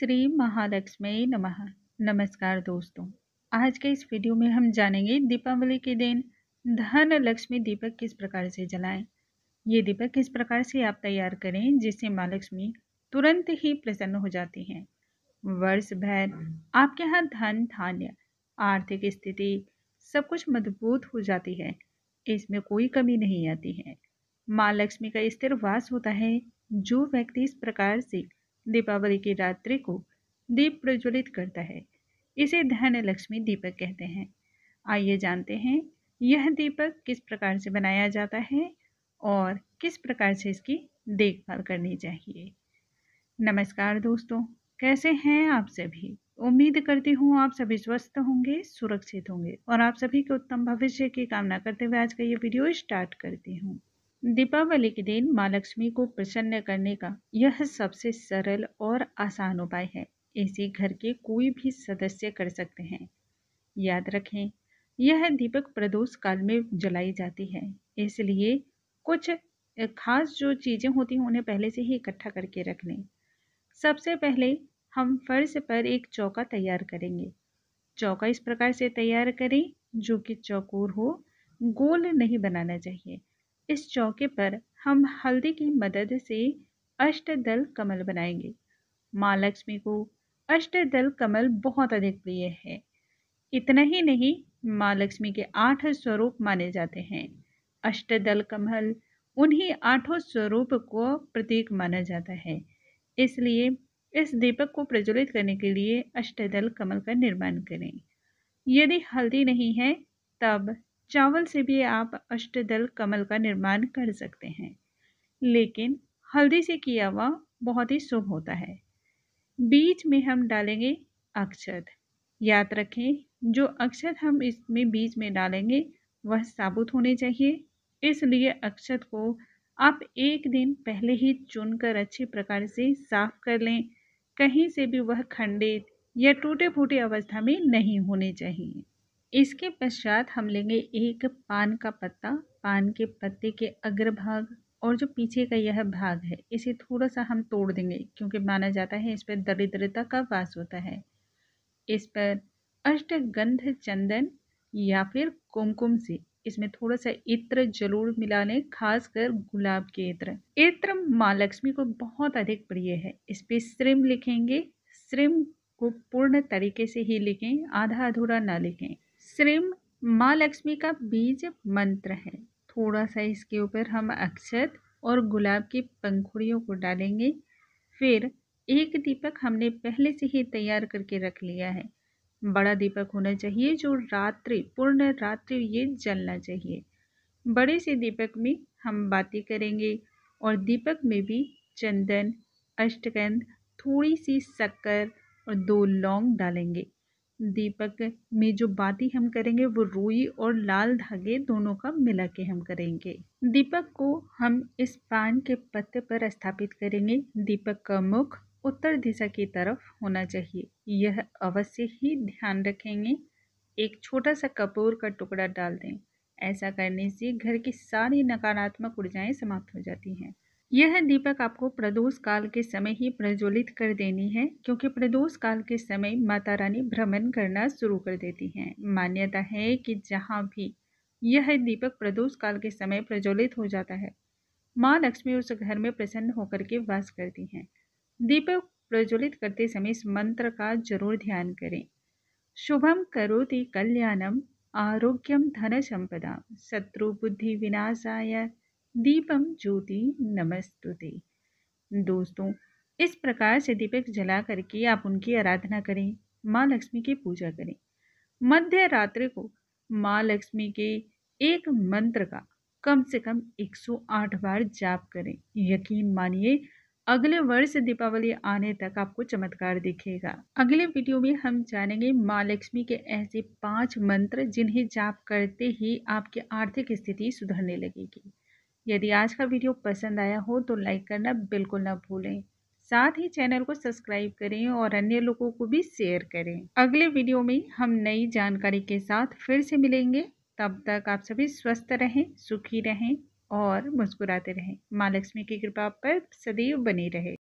श्री महालक्ष्मी नमः नमस्कार दोस्तों आज के इस वीडियो में हम जानेंगे दीपावली के दिन धन लक्ष्मी दीपक किस प्रकार से जलाएं ये दीपक किस प्रकार से आप तैयार करें जिससे माँ लक्ष्मी तुरंत ही प्रसन्न हो जाती हैं वर्ष भर आपके यहाँ धन धान्य आर्थिक स्थिति सब कुछ मजबूत हो जाती है इसमें कोई कमी नहीं आती है माँ लक्ष्मी का स्थिर वास होता है जो व्यक्ति इस प्रकार से दीपावली की रात्रि को दीप प्रज्वलित करता है इसे धन लक्ष्मी दीपक कहते हैं आइए जानते हैं यह दीपक किस प्रकार से बनाया जाता है और किस प्रकार से इसकी देखभाल करनी चाहिए नमस्कार दोस्तों कैसे हैं आप सभी उम्मीद करती हूँ आप सभी स्वस्थ होंगे सुरक्षित होंगे और आप सभी के उत्तम भविष्य की कामना करते हुए आज का ये वीडियो स्टार्ट करती हूँ दीपावली के दिन माँ लक्ष्मी को प्रसन्न करने का यह सबसे सरल और आसान उपाय है इसे घर के कोई भी सदस्य कर सकते हैं याद रखें यह दीपक प्रदोष काल में जलाई जाती है इसलिए कुछ खास जो चीज़ें होती हैं उन्हें पहले से ही इकट्ठा करके रख लें सबसे पहले हम फर्श पर एक चौका तैयार करेंगे चौका इस प्रकार से तैयार करें जो कि चौकोर हो गोल नहीं बनाना चाहिए इस चौके पर हम हल्दी की मदद से अष्टदल कमल बनाएंगे माँ लक्ष्मी को अष्टदल कमल बहुत अधिक प्रिय है इतना ही नहीं माँ लक्ष्मी के आठ स्वरूप माने जाते हैं अष्टदल कमल उन्हीं आठों स्वरूप को प्रतीक माना जाता है इसलिए इस दीपक को प्रज्वलित करने के लिए अष्टदल कमल का निर्माण करें यदि हल्दी नहीं है तब चावल से भी आप अष्टदल कमल का निर्माण कर सकते हैं लेकिन हल्दी से किया हुआ बहुत ही शुभ होता है बीच में हम डालेंगे अक्षत याद रखें जो अक्षत हम इसमें बीज में डालेंगे वह साबुत होने चाहिए इसलिए अक्षत को आप एक दिन पहले ही चुनकर अच्छे प्रकार से साफ कर लें कहीं से भी वह खंडित या टूटे फूटे अवस्था में नहीं होने चाहिए इसके पश्चात हम लेंगे एक पान का पत्ता पान के पत्ते के अग्रभाग और जो पीछे का यह भाग है इसे थोड़ा सा हम तोड़ देंगे क्योंकि माना जाता है इस पर दरिद्रता का वास होता है इस पर अष्टगंध चंदन या फिर कुमकुम से इसमें थोड़ा सा इत्र जरूर मिला लें खासकर गुलाब के इत्र इत्र माँ लक्ष्मी को बहुत अधिक प्रिय है इस पर श्रिम लिखेंगे श्रिम को पूर्ण तरीके से ही लिखें आधा अधूरा ना लिखें श्रीम माँ लक्ष्मी का बीज मंत्र है थोड़ा सा इसके ऊपर हम अक्षत और गुलाब की पंखुड़ियों को डालेंगे फिर एक दीपक हमने पहले से ही तैयार करके रख लिया है बड़ा दीपक होना चाहिए जो रात्रि पूर्ण रात्रि ये जलना चाहिए बड़े से दीपक में हम बातें करेंगे और दीपक में भी चंदन अष्टगंध थोड़ी सी शक्कर और दो लौंग डालेंगे दीपक में जो बाती हम करेंगे वो रुई और लाल धागे दोनों का मिला के हम करेंगे दीपक को हम इस पान के पत्ते पर स्थापित करेंगे दीपक का मुख उत्तर दिशा की तरफ होना चाहिए यह अवश्य ही ध्यान रखेंगे एक छोटा सा कपूर का टुकड़ा डाल दें ऐसा करने से घर की सारी नकारात्मक ऊर्जाएं समाप्त हो जाती हैं यह दीपक आपको प्रदोष काल के समय ही प्रज्वलित कर देनी है क्योंकि प्रदोष काल के समय माता रानी भ्रमण करना शुरू कर देती हैं मान्यता है कि जहाँ भी यह दीपक प्रदोष काल के समय प्रज्वलित हो जाता है माँ लक्ष्मी उस घर में प्रसन्न होकर के वास करती हैं दीपक प्रज्वलित करते समय इस मंत्र का जरूर ध्यान करें शुभम करोति कल्याणम आरोग्यम धन संपदा शत्रु बुद्धि विनाशाय दीपम ज्योति नमस्तुते दोस्तों इस प्रकार से दीपक जला करके आप उनकी आराधना करें माँ लक्ष्मी की पूजा करें मध्य रात्रि को माँ लक्ष्मी के एक मंत्र का कम से कम 108 बार जाप करें यकीन मानिए अगले वर्ष दीपावली आने तक आपको चमत्कार दिखेगा अगले वीडियो में हम जानेंगे माँ लक्ष्मी के ऐसे पांच मंत्र जिन्हें जाप करते ही आपकी आर्थिक स्थिति सुधरने लगेगी यदि आज का वीडियो पसंद आया हो तो लाइक करना बिल्कुल ना भूलें साथ ही चैनल को सब्सक्राइब करें और अन्य लोगों को भी शेयर करें अगले वीडियो में हम नई जानकारी के साथ फिर से मिलेंगे तब तक आप सभी स्वस्थ रहें सुखी रहें और मुस्कुराते रहें माँ लक्ष्मी की कृपा पर सदैव बनी रहे